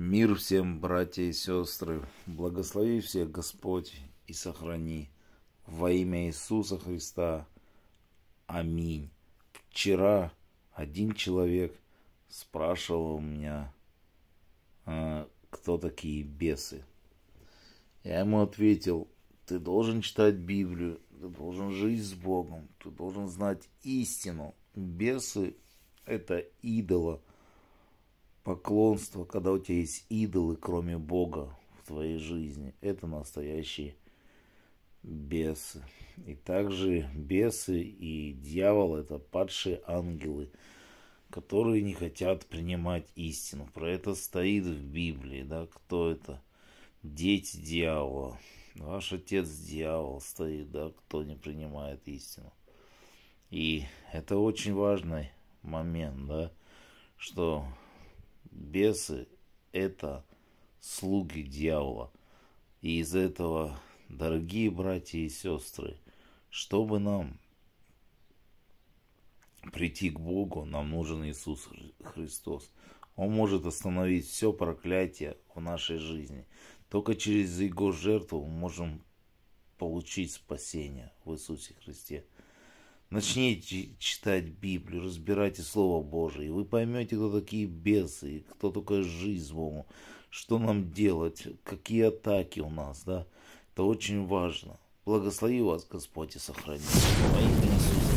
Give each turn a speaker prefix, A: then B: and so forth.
A: Мир всем, братья и сестры! Благослови всех Господь и сохрани! Во имя Иисуса Христа! Аминь! Вчера один человек спрашивал у меня, а, кто такие бесы. Я ему ответил, ты должен читать Библию, ты должен жить с Богом, ты должен знать истину. Бесы – это идола – Поклонство, когда у тебя есть идолы, кроме Бога в твоей жизни, это настоящие бесы. И также бесы и дьявол – это падшие ангелы, которые не хотят принимать истину. Про это стоит в Библии, да, кто это? Дети дьявола. Ваш отец дьявол стоит, да, кто не принимает истину. И это очень важный момент, да, что Бесы – это слуги дьявола. И из этого, дорогие братья и сестры, чтобы нам прийти к Богу, нам нужен Иисус Христос. Он может остановить все проклятие в нашей жизни. Только через Его жертву мы можем получить спасение в Иисусе Христе. Начните читать Библию, разбирайте Слово Божие, и вы поймете, кто такие бесы, и кто такой жизнь злому, что нам делать, какие атаки у нас, да. Это очень важно. Благослови вас Господь и сохрани. Во имя Иисуса.